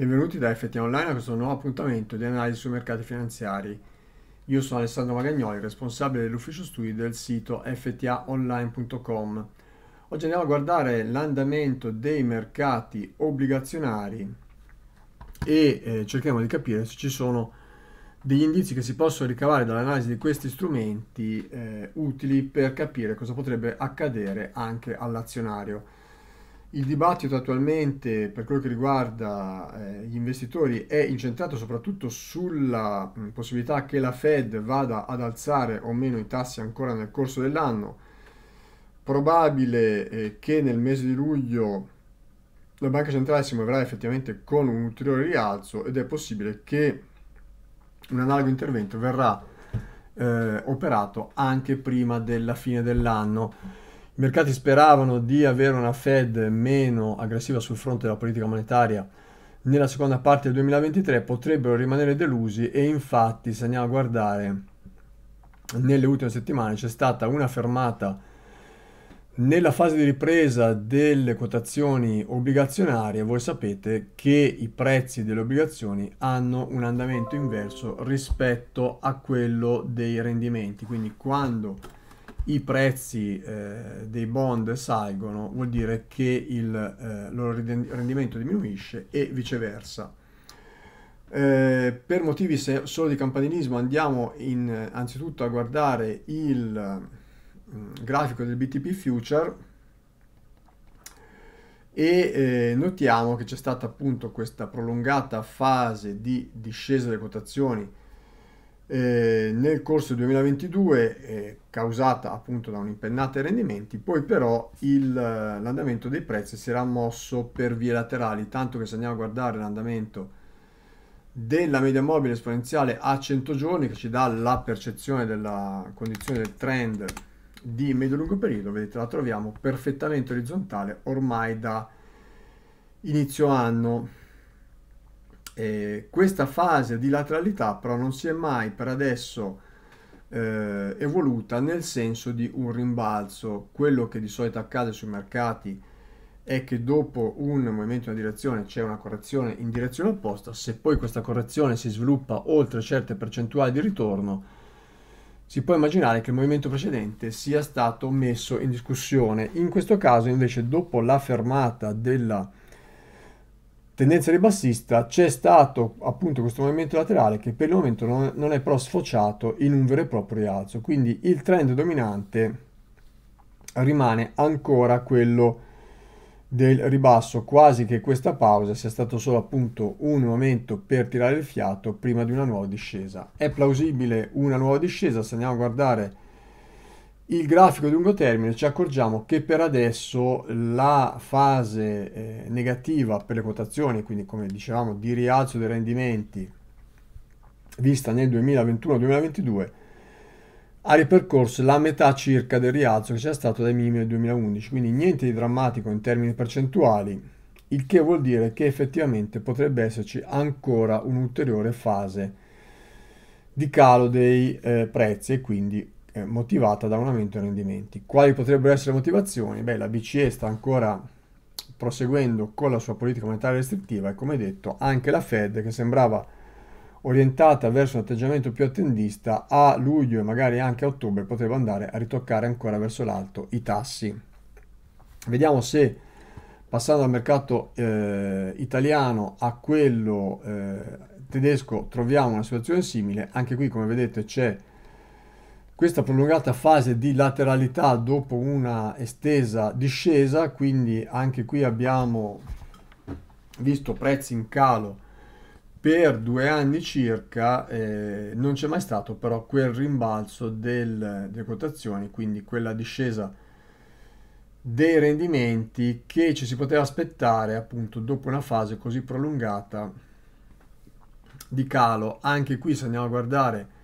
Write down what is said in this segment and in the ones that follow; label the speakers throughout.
Speaker 1: Benvenuti da FT Online a questo nuovo appuntamento di analisi sui mercati finanziari. Io sono Alessandro Magagnoli, responsabile dell'ufficio studi del sito ftaonline.com. Oggi andiamo a guardare l'andamento dei mercati obbligazionari e eh, cerchiamo di capire se ci sono degli indizi che si possono ricavare dall'analisi di questi strumenti eh, utili per capire cosa potrebbe accadere anche all'azionario. Il dibattito attualmente per quello che riguarda eh, gli investitori è incentrato soprattutto sulla mh, mm, possibilità che la Fed vada ad alzare o meno i tassi ancora nel corso dell'anno. Probabile eh, che nel mese di luglio la Banca Centrale si muoverà effettivamente con un ulteriore rialzo ed è possibile che un analogo intervento verrà eh, operato anche prima della fine dell'anno. I mercati speravano di avere una Fed meno aggressiva sul fronte della politica monetaria nella seconda parte del 2023, potrebbero rimanere delusi e infatti se andiamo a guardare nelle ultime settimane c'è stata una fermata nella fase di ripresa delle quotazioni obbligazionarie voi sapete che i prezzi delle obbligazioni hanno un andamento inverso rispetto a quello dei rendimenti, quindi quando i prezzi eh, dei bond salgono, vuol dire che il eh, loro rendimento diminuisce e viceversa. Eh, per motivi se- solo di campanilismo andiamo in, anzitutto a guardare il mh, mm, grafico del BTP Future e eh, notiamo che c'è stata appunto questa prolungata fase di discesa delle quotazioni eh, nel corso 2022 eh, causata appunto da un'impennata ai rendimenti, poi però il, eh, l'andamento dei prezzi si era mosso per vie laterali, tanto che se andiamo a guardare l'andamento della media mobile esponenziale a 100 giorni che ci dà la percezione della condizione del trend di medio-lungo periodo, vedete la troviamo perfettamente orizzontale ormai da inizio anno eh, questa fase di lateralità però non si è mai per adesso eh, evoluta nel senso di un rimbalzo. Quello che di solito accade sui mercati è che dopo un movimento in una direzione c'è una correzione in direzione opposta, se poi questa correzione si sviluppa oltre certe percentuali di ritorno, si può immaginare che il movimento precedente sia stato messo in discussione. In questo caso invece dopo la fermata della tendenza ribassista c'è stato appunto questo movimento laterale che per il momento non, non è però sfociato in un vero e proprio rialzo quindi il trend dominante rimane ancora quello del ribasso, quasi che questa pausa sia stato solo appunto un momento per tirare il fiato prima di una nuova discesa. È plausibile una nuova discesa se andiamo a guardare il grafico di lungo termine ci accorgiamo che per adesso la fase eh, negativa per le quotazioni, quindi come dicevamo di rialzo dei rendimenti vista nel 2021-2022, ha ripercorso la metà circa del rialzo che c'è stato dai minimi del 2011, quindi niente di drammatico in termini percentuali, il che vuol dire che effettivamente potrebbe esserci ancora un'ulteriore fase di calo dei eh, prezzi e quindi eh, motivata da un aumento dei rendimenti. Quali potrebbero essere le motivazioni? Beh, la BCE sta ancora proseguendo con la sua politica monetaria restrittiva e come detto anche la Fed che sembrava orientata verso un atteggiamento più attendista a luglio e magari anche a ottobre potrebbe andare a ritoccare ancora verso l'alto i tassi. Vediamo se passando dal mercato eh, italiano a quello eh, tedesco troviamo una situazione simile, anche qui come vedete c'è questa prolungata fase di lateralità dopo una estesa discesa, quindi anche qui abbiamo visto prezzi in calo per due anni circa eh, non c'è mai stato però quel rimbalzo del, delle quotazioni, quindi quella discesa dei rendimenti che ci si poteva aspettare appunto dopo una fase così prolungata di calo. Anche qui se andiamo a guardare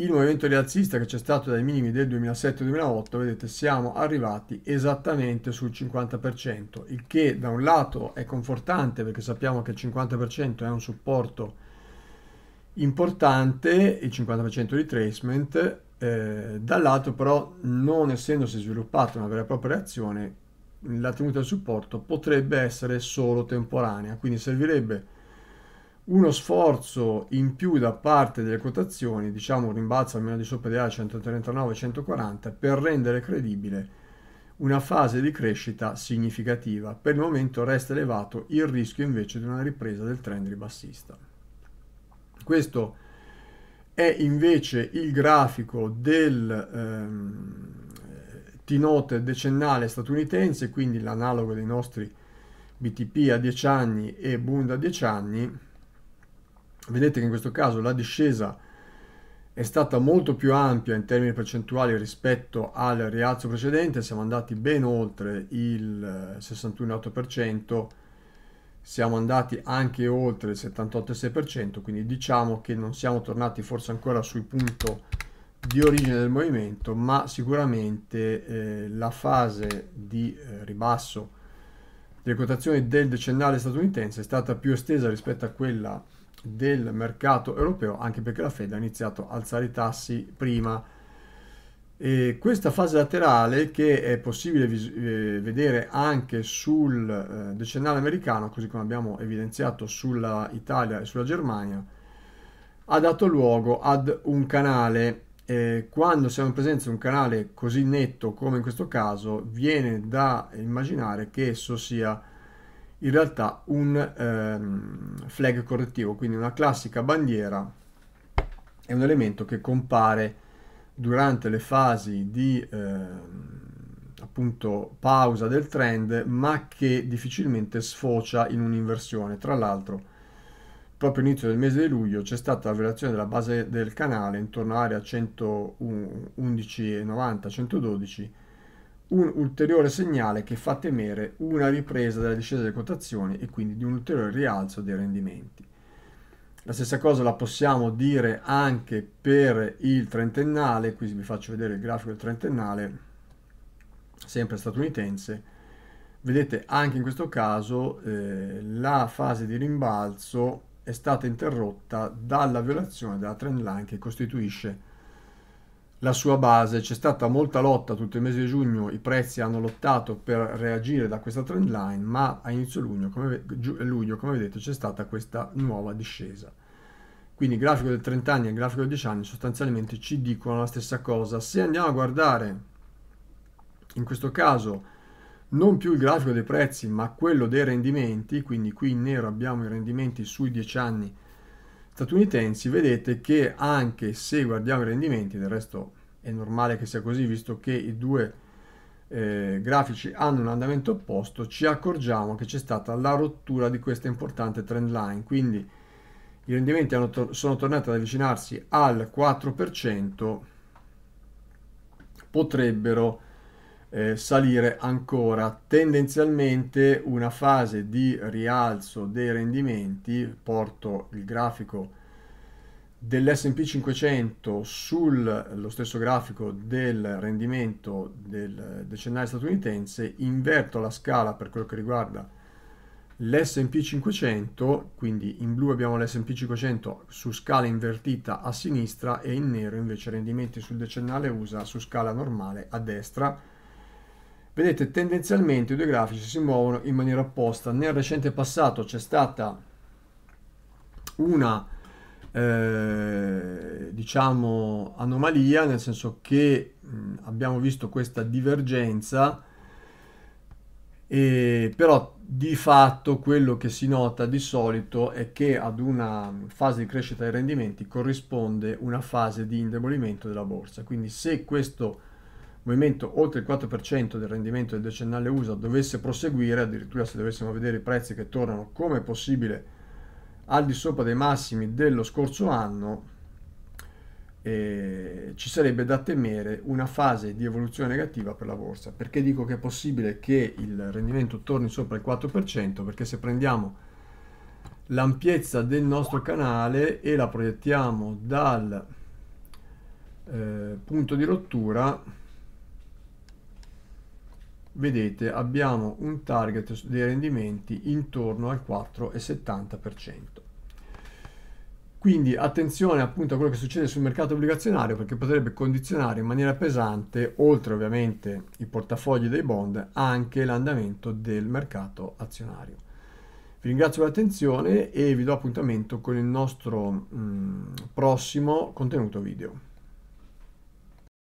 Speaker 1: il movimento rialzista che c'è stato dai minimi del 2007-2008, vedete, siamo arrivati esattamente sul 50%, il che da un lato è confortante perché sappiamo che il 50% è un supporto importante, il 50% di tracement, eh, dall'altro però non essendosi sviluppata una vera e propria reazione, la tenuta del supporto potrebbe essere solo temporanea, quindi servirebbe uno sforzo in più da parte delle quotazioni, diciamo un rimbalzo almeno di sopra di A 139-140 per rendere credibile una fase di crescita significativa. Per il momento resta elevato il rischio invece di una ripresa del trend ribassista. Questo è invece il grafico del ehm, T-Note decennale statunitense, quindi l'analogo dei nostri BTP a 10 anni e Bund a 10 anni, Vedete che in questo caso la discesa è stata molto più ampia in termini percentuali rispetto al rialzo precedente, siamo andati ben oltre il 61,8%, eh, siamo andati anche oltre il 78,6%, quindi diciamo che non siamo tornati forse ancora sul punto di origine del movimento, ma sicuramente eh, la fase di eh, ribasso delle quotazioni del decennale statunitense è stata più estesa rispetto a quella del mercato europeo, anche perché la Fed ha iniziato a alzare i tassi prima. E questa fase laterale che è possibile vis- eh, vedere anche sul eh, decennale americano, così come abbiamo evidenziato sulla Italia e sulla Germania, ha dato luogo ad un canale. Eh, quando siamo in presenza di un canale così netto come in questo caso, viene da immaginare che esso sia in realtà un ehm, flag correttivo, quindi una classica bandiera è un elemento che compare durante le fasi di ehm, appunto pausa del trend ma che difficilmente sfocia in un'inversione. Tra l'altro proprio all'inizio del mese di luglio c'è stata la violazione della base del canale intorno all'area 111,90-112 un ulteriore segnale che fa temere una ripresa della discesa delle quotazioni e quindi di un ulteriore rialzo dei rendimenti. La stessa cosa la possiamo dire anche per il trentennale, qui vi faccio vedere il grafico del trentennale, sempre statunitense. Vedete anche in questo caso eh, la fase di rimbalzo è stata interrotta dalla violazione della trend line che costituisce la sua base, c'è stata molta lotta tutto il mese di giugno, i prezzi hanno lottato per reagire da questa trend line, ma a inizio luglio, come, luglio, come vedete, c'è stata questa nuova discesa. Quindi il grafico del 30 anni e il grafico del 10 anni sostanzialmente ci dicono la stessa cosa. Se andiamo a guardare, in questo caso, non più il grafico dei prezzi, ma quello dei rendimenti, quindi qui in nero abbiamo i rendimenti sui 10 anni statunitensi, vedete che anche se guardiamo i rendimenti, del resto è normale che sia così visto che i due eh, grafici hanno un andamento opposto, ci accorgiamo che c'è stata la rottura di questa importante trend line, quindi i rendimenti to sono tornati ad avvicinarsi al 4%, potrebbero eh, salire ancora. Tendenzialmente una fase di rialzo dei rendimenti, porto il grafico dell'S&P 500 sullo stesso grafico del rendimento del decennale statunitense, inverto la scala per quello che riguarda l'S&P 500, quindi in blu abbiamo l'S&P 500 su scala invertita a sinistra e in nero invece rendimenti sul decennale USA su scala normale a destra, Vedete, tendenzialmente i due grafici si muovono in maniera opposta. Nel recente passato c'è stata una eh, diciamo anomalia, nel senso che mh, abbiamo visto questa divergenza, e, però di fatto quello che si nota di solito è che ad una fase di crescita dei rendimenti corrisponde una fase di indebolimento della borsa. Quindi se questo movimento oltre il 4% del rendimento del decennale USA dovesse proseguire, addirittura se dovessimo vedere i prezzi che tornano come possibile al di sopra dei massimi dello scorso anno, eh, ci sarebbe da temere una fase di evoluzione negativa per la borsa. Perché dico che è possibile che il rendimento torni sopra il 4%? Perché se prendiamo l'ampiezza del nostro canale e la proiettiamo dal eh, punto di rottura vedete abbiamo un target dei rendimenti intorno al 4,70%. Quindi attenzione appunto a quello che succede sul mercato obbligazionario perché potrebbe condizionare in maniera pesante, oltre ovviamente i portafogli dei bond, anche l'andamento del mercato azionario. Vi ringrazio per l'attenzione e vi do appuntamento con il nostro mh, prossimo contenuto video.